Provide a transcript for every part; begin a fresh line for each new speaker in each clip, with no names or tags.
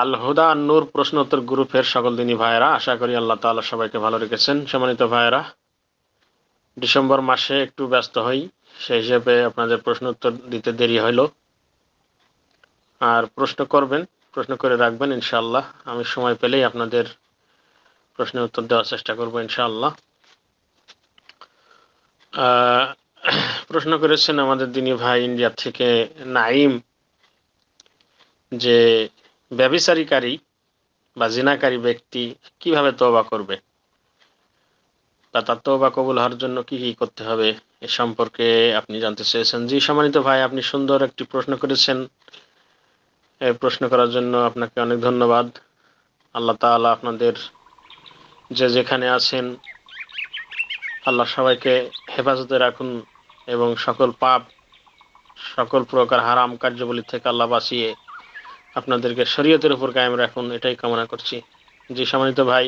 আল হুদা নূর প্রশ্নোত্তর গ্রুপের সকল দিনী ভাইয়েরা আশা করি আল্লাহ তালা সবাইকে ভালো রেখেছেন সম্মানিত ভাইয়েরা ডিসেম্বর মাসে একটু ব্যস্ত হই সেই হিসেবে আপনাদের প্রশ্ন উত্তর দিতে দেরি হইল আর প্রশ্ন করবেন প্রশ্ন করে রাখবেন ইনশাআল্লাহ আমি সময় পেলেই আপনাদের প্রশ্নের উত্তর দেওয়ার চেষ্টা করবো ইনশাআল্লাহ প্রশ্ন করেছেন আমাদের দিনী ভাই ইন্ডিয়া থেকে নাইম যে ব্যবিচারীকারী বা জিনাকারী ব্যক্তি কিভাবে তোবা করবে বা তার তোবা কবুল হওয়ার জন্য কি কি করতে হবে এ সম্পর্কে আপনি জানতে চেয়েছেন জি সম্মানিত ভাই আপনি সুন্দর একটি প্রশ্ন করেছেন প্রশ্ন করার জন্য আপনাকে অনেক ধন্যবাদ আল্লাহ তাআলা আপনাদের যে যেখানে আছেন আল্লাহ সবাইকে হেফাজতে রাখুন এবং সকল পাপ সকল প্রকার হারাম কার্যবলী থেকে আল্লাহ বাঁচিয়ে আপনাদেরকে শরীয়তের উপর কায়েম রাখুন এটাই কামনা করছি যে সম্মানিত ভাই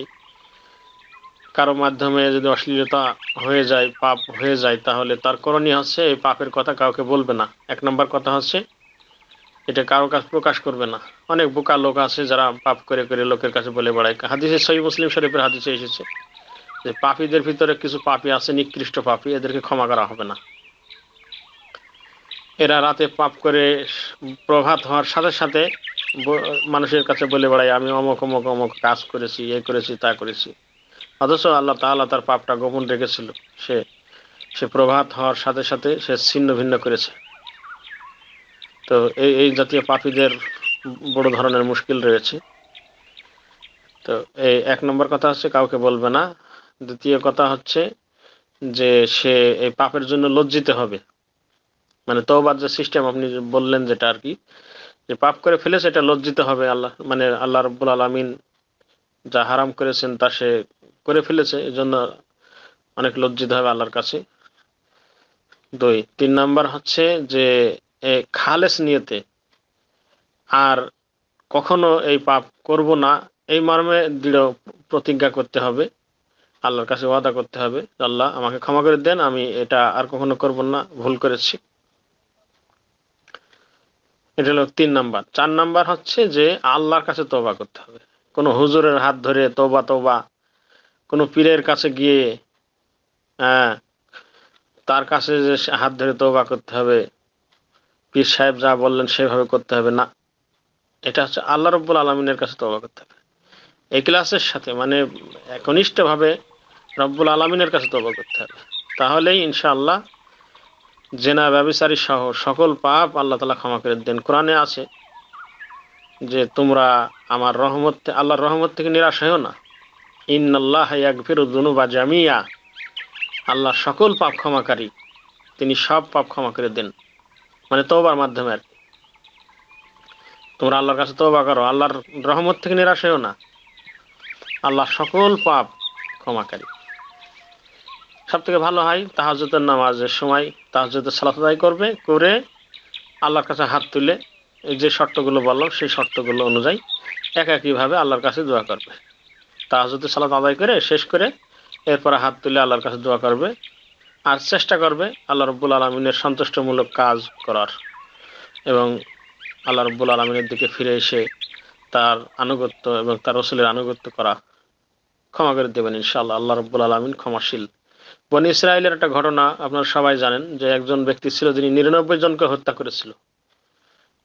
কারো মাধ্যমে যদি অশ্লীলতা হয়ে যায় পাপ হয়ে যায় তাহলে তার করণীয় হচ্ছে এই পাপের কথা কাউকে বলবে না এক নম্বর কথা হচ্ছে এটা কারো কাছে প্রকাশ করবে না অনেক বোকা লোক আছে যারা পাপ করে করে লোকের কাছে বলে বেড়ায় হাদিসে সহি মুসলিম শরীফের হাদিসে এসেছে যে পাপীদের ভিতরে কিছু পাপি আছে নিকৃষ্ট পাপি এদেরকে ক্ষমা করা হবে না এরা রাতে পাপ করে প্রভাত হওয়ার সাথে সাথে মানুষের কাছে বলে বেড়াই আমি অমুক অমুক অমুক কাজ করেছি এ করেছি তা করেছি অথচ আল্লাহ তাল্লাহ তার পাপটা গোপন রেখেছিল সে সে প্রভাত হওয়ার সাথে সাথে সে ছিন্ন ভিন্ন করেছে তো এই এই জাতীয় পাপীদের বড় ধরনের মুশকিল রয়েছে তো এই এক নম্বর কথা হচ্ছে কাউকে বলবে না দ্বিতীয় কথা হচ্ছে যে সে এই পাপের জন্য লজ্জিত হবে মানে তওবার যে সিস্টেম আপনি বললেন যেটা আর কি যে পাপ করে ফেলেছে এটা লজ্জিত হবে আল্লাহ মানে আল্লাহ রব্বুল আলমিন যা হারাম করেছেন তা সে করে ফেলেছে এই জন্য অনেক লজ্জিত হবে আল্লাহর কাছে দুই তিন নাম্বার হচ্ছে যে খালেস নিয়েতে আর কখনো এই পাপ করব না এই মর্মে দৃঢ় প্রতিজ্ঞা করতে হবে আল্লাহর কাছে ওয়াদা করতে হবে আল্লাহ আমাকে ক্ষমা করে দেন আমি এটা আর কখনো করব না ভুল করেছি এটা হলো তিন নাম্বার চার নাম্বার হচ্ছে যে আল্লাহর কাছে তোবা করতে হবে কোনো হুজুরের হাত ধরে তোবা তোবা কোনো পীরের কাছে গিয়ে হ্যাঁ তার কাছে যে হাত ধরে তোবা করতে হবে পীর সাহেব যা বললেন সেভাবে করতে হবে না এটা হচ্ছে আল্লাহ রব্বুল আলমিনের কাছে তোবা করতে হবে ক্লাসের সাথে মানে একনিষ্ঠভাবে রব্বুল আলমিনের কাছে তোবা করতে হবে তাহলেই ইনশাআল্লাহ জেনা ব্যবসারী সহ সকল পাপ আল্লাহ তালা ক্ষমা করে দেন কোরআনে আছে যে তোমরা আমার রহমত আল্লাহর রহমত থেকে নিরাশ হয়েও না ইন্নআল্লাহ ইয়াকফির বা জামিয়া আল্লাহ সকল পাপ ক্ষমাকারী তিনি সব পাপ ক্ষমা করে দেন মানে তোবার মাধ্যমে আর তোমরা আল্লাহর কাছে তোবা করো আল্লাহর রহমত থেকে নিরাশ হয়েও না আল্লাহ সকল পাপ ক্ষমাকারী সব থেকে ভালো হয় তাহাজতের নামাজের সময় তাহাজতের সালাত আদায় করবে করে আল্লাহর কাছে হাত তুলে যে শর্তগুলো বললাম সেই শর্তগুলো অনুযায়ী এক একইভাবে আল্লাহর কাছে দোয়া করবে তাহাজতের সালাত আদায় করে শেষ করে এরপর হাত তুলে আল্লাহর কাছে দোয়া করবে আর চেষ্টা করবে আল্লাহ রব্বুল আলমিনের সন্তুষ্টমূলক কাজ করার এবং আল্লাহ রব্বুল আলমিনের দিকে ফিরে এসে তার আনুগত্য এবং তার রসুলের আনুগত্য করা ক্ষমা করে দেবেন ইনশাআল্লাহ আল্লাহ রব্বুল আলমিন ক্ষমাশীল বন ইসরায়েলের একটা ঘটনা আপনারা সবাই জানেন যে একজন ব্যক্তি ছিল যিনি নিরানব্বই জনকে হত্যা করেছিল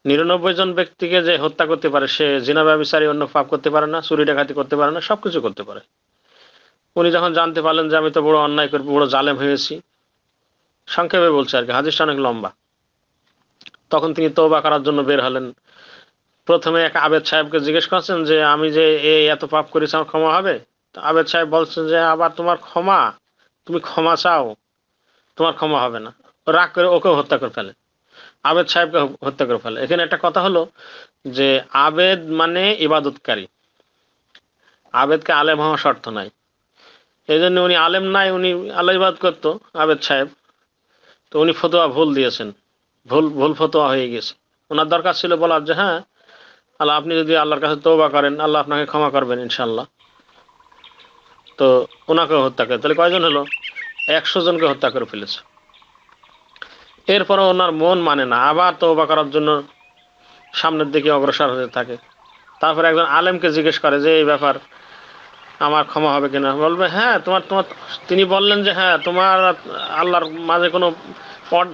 নিরানব্বই জন ব্যক্তিকে যে হত্যা করতে পারে সে জিনা ব্যবসারী অন্য পাপ করতে পারে না চুরি ডাকাতি করতে পারে না সব কিছু করতে পারে উনি যখন জানতে পারলেন যে আমি তো বড় অন্যায় করবো বড় জালেম হয়েছি সংক্ষেপে বলছে আর কি হাদিসটা অনেক লম্বা তখন তিনি তোবা করার জন্য বের হলেন প্রথমে এক আবেদ সাহেবকে জিজ্ঞেস করছেন যে আমি যে এত পাপ করেছি আমার ক্ষমা হবে আবেদ সাহেব বলছেন যে আবার তোমার ক্ষমা তুমি ক্ষমা চাও তোমার ক্ষমা হবে না রাগ করে ওকে হত্যা করে ফেলে আবেদ সাহেবকে হত্যা করে ফেলে এখানে একটা কথা হলো যে আবেদ মানে ইবাদতকারী আবেদকে আলেম হওয়া শর্ত নাই এই জন্য উনি আলেম নাই উনি আল্লাহ ইবাদ করতো আবেদ সাহেব তো উনি ফতোয়া ভুল দিয়েছেন ভুল ভুল ফতোয়া হয়ে গেছে ওনার দরকার ছিল বলার যে হ্যাঁ আল্লাহ আপনি যদি আল্লাহর কাছে তৌবা করেন আল্লাহ আপনাকে ক্ষমা করবেন ইনশাল্লাহ তো ওনাকে হত্যা করে তাহলে কয়জন হলো একশো জনকে হত্যা করে ফেলেছে এরপরে ওনার মন মানে না আবার তোবা করার জন্য সামনের দিকে অগ্রসর হতে থাকে তারপরে একজন আলেমকে জিজ্ঞেস করে যে এই ব্যাপার আমার ক্ষমা হবে কিনা বলবে হ্যাঁ তোমার তোমার তিনি বললেন যে হ্যাঁ তোমার আল্লাহর মাঝে কোনো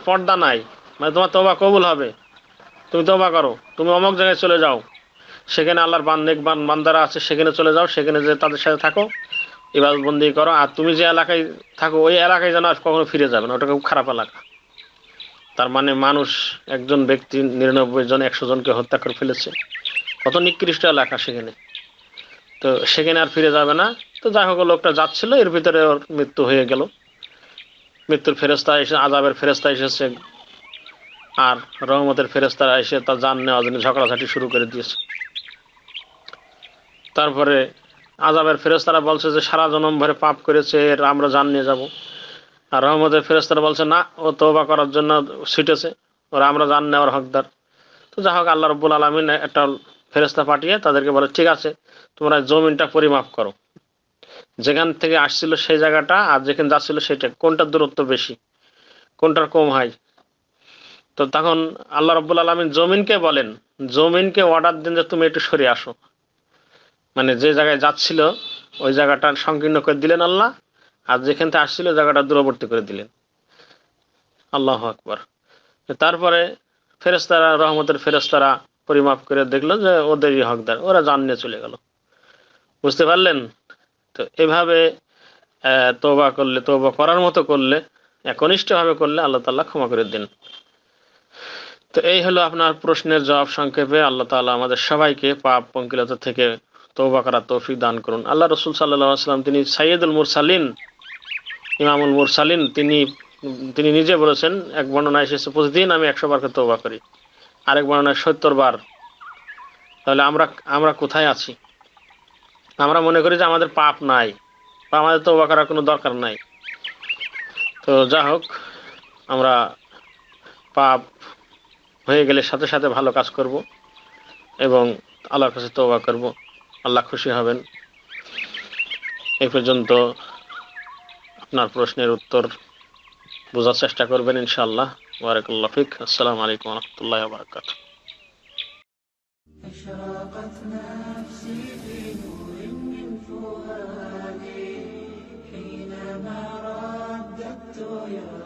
পর্দা নাই মানে তোমার তোবা কবুল হবে তুমি তোবা করো তুমি অমক জায়গায় চলে যাও সেখানে আল্লাহর বান্ধব বান্দারা আছে সেখানে চলে যাও সেখানে যে তাদের সাথে থাকো বন্দি করো আর তুমি যে এলাকায় থাকো ওই এলাকায় যেন আর কখনো ফিরে যাবে না ওটা খুব খারাপ এলাকা তার মানে মানুষ একজন ব্যক্তি নিরানব্বই জন একশো জনকে হত্যা করে ফেলেছে কত নিকৃষ্ট এলাকা সেখানে তো সেখানে আর ফিরে যাবে না তো যাই হোক লোকটা যাচ্ছিল এর ভিতরে ওর মৃত্যু হয়ে গেল মৃত্যুর ফেরস্তা এসে আজাবের ফেরস্তা এসেছে আর রহমতের ফেরস্তারা এসে তার জান নেওয়ার জন্য ঝগড়াঝাটি শুরু করে দিয়েছে তারপরে আজাবের ফেরেস্তারা বলছে যে সারা জনম ভরে পাপ করেছে এর আমরা জান নিয়ে যাবো আর রহমতের ফেরেস্তারা বলছে না ও তোবা করার জন্য ছিটেছে ওরা আমরা জান নেওয়ার হকদার তো যা হোক আল্লাহ রব্বুল আলমিন একটা ফেরেস্তা পাঠিয়ে তাদেরকে বলে ঠিক আছে তোমরা জমিনটা পরিমাপ করো যেখান থেকে আসছিল সেই জায়গাটা আর যেখানে যাচ্ছিল সেটা কোনটার দূরত্ব বেশি কোনটার কম হয় তো তখন আল্লাহ রব্বুল আলমিন জমিনকে বলেন জমিনকে অর্ডার দিন যে তুমি একটু সরে আসো মানে যে জায়গায় যাচ্ছিল ওই জায়গাটা সংকীর্ণ করে দিলেন আল্লাহ আর যেখান থেকে আসছিল জায়গাটা দূরবর্তী করে দিলেন আল্লাহ আকবর তারপরে ফেরস্তারা রহমতের ফেরস্তারা পরিমাপ করে দেখলো যে ওদেরই হকদার ওরা জান নিয়ে চলে গেল বুঝতে পারলেন তো এভাবে তোবা করলে তোবা করার মতো করলে একনিষ্ঠভাবে করলে আল্লাহ তাল্লাহ ক্ষমা করে দিন তো এই হলো আপনার প্রশ্নের জবাব সংক্ষেপে আল্লাহ তালা আমাদের সবাইকে পাপ পঙ্কিলতা থেকে তৌবা করার তৌফিক দান করুন আল্লাহ রসুল সাল্লাহ সাল্লাম তিনি সাইয়েদুল মুরসালিন ইমামুল মুরসালিন তিনি তিনি নিজে বলেছেন এক বর্ণনা এসেছে প্রতিদিন আমি একশো বারকে তৌবা করি আরেক বর্ণনায় সত্তর বার তাহলে আমরা আমরা কোথায় আছি আমরা মনে করি যে আমাদের পাপ নাই বা আমাদের তৌবা করার কোনো দরকার নাই তো যা হোক আমরা পাপ হয়ে গেলে সাথে সাথে ভালো কাজ করব এবং আল্লাহর কাছে তৌবা করব আল্লাহ খুশি হবেন এই পর্যন্ত আপনার প্রশ্নের উত্তর বোঝার চেষ্টা করবেন ইনশাআল্লাহ বারাকাল্লাহ ফিক আসসালামু আলাইকুম রহমতুল্লাহ বারকাত Oh, yeah.